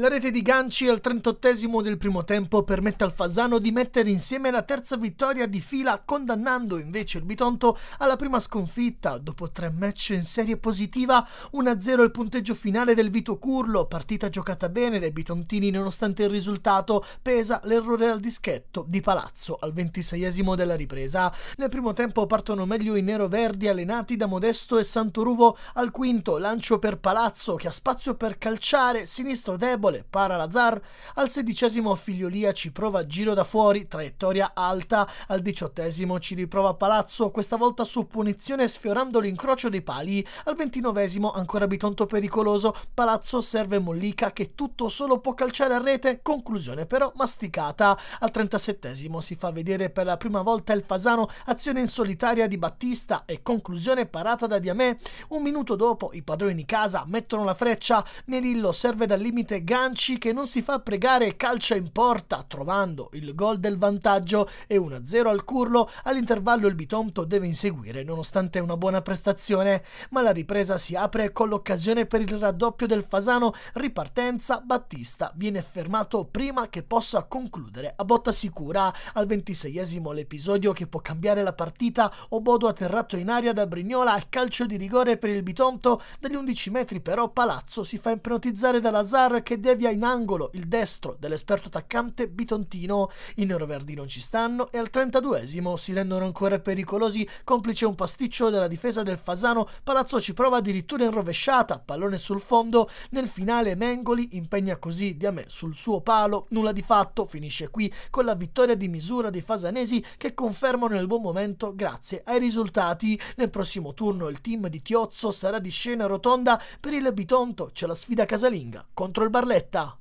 La rete di ganci al 38 del primo tempo permette al Fasano di mettere insieme la terza vittoria di fila, condannando invece il Bitonto alla prima sconfitta dopo tre match in serie positiva, 1-0 il punteggio finale del Vito Curlo, partita giocata bene dai Bitontini nonostante il risultato, pesa l'errore al dischetto di Palazzo al 26 della ripresa. Nel primo tempo partono meglio i neroverdi allenati da Modesto e Santoruvo al quinto, lancio per Palazzo che ha spazio per calciare, sinistro debole debole, para Lazar. Al sedicesimo Figliolia ci prova giro da fuori, traiettoria alta. Al diciottesimo ci riprova Palazzo, questa volta su punizione sfiorando l'incrocio dei pali. Al ventinovesimo ancora Bitonto pericoloso, Palazzo serve Mollica che tutto solo può calciare a rete, conclusione però masticata. Al trentasettesimo si fa vedere per la prima volta il Fasano, azione in solitaria di Battista e conclusione parata da Diamè. Un minuto dopo i padroni di casa mettono la freccia, Nerillo serve dal limite Gandhi Ganci che non si fa pregare calcia in porta trovando il gol del vantaggio e 1-0 al Curlo. All'intervallo il Bitonto deve inseguire nonostante una buona prestazione, ma la ripresa si apre con l'occasione per il raddoppio del Fasano. Ripartenza, Battista viene fermato prima che possa concludere a botta sicura. Al 26esimo l'episodio che può cambiare la partita, Obodo atterrato in aria da Brignola a calcio di rigore per il Bitonto. Dagli 11 metri però Palazzo si fa ipnotizzare da Lazar che deve devia in angolo il destro dell'esperto attaccante Bitontino. I neroverdi non ci stanno e al 32esimo si rendono ancora pericolosi, complice un pasticcio della difesa del Fasano. Palazzo ci prova addirittura in rovesciata, pallone sul fondo. Nel finale Mengoli impegna così Diamè sul suo palo. Nulla di fatto, finisce qui con la vittoria di misura dei fasanesi che confermano il buon momento grazie ai risultati. Nel prossimo turno il team di Tiozzo sarà di scena rotonda per il Bitonto. C'è la sfida casalinga contro il Barletto. Detta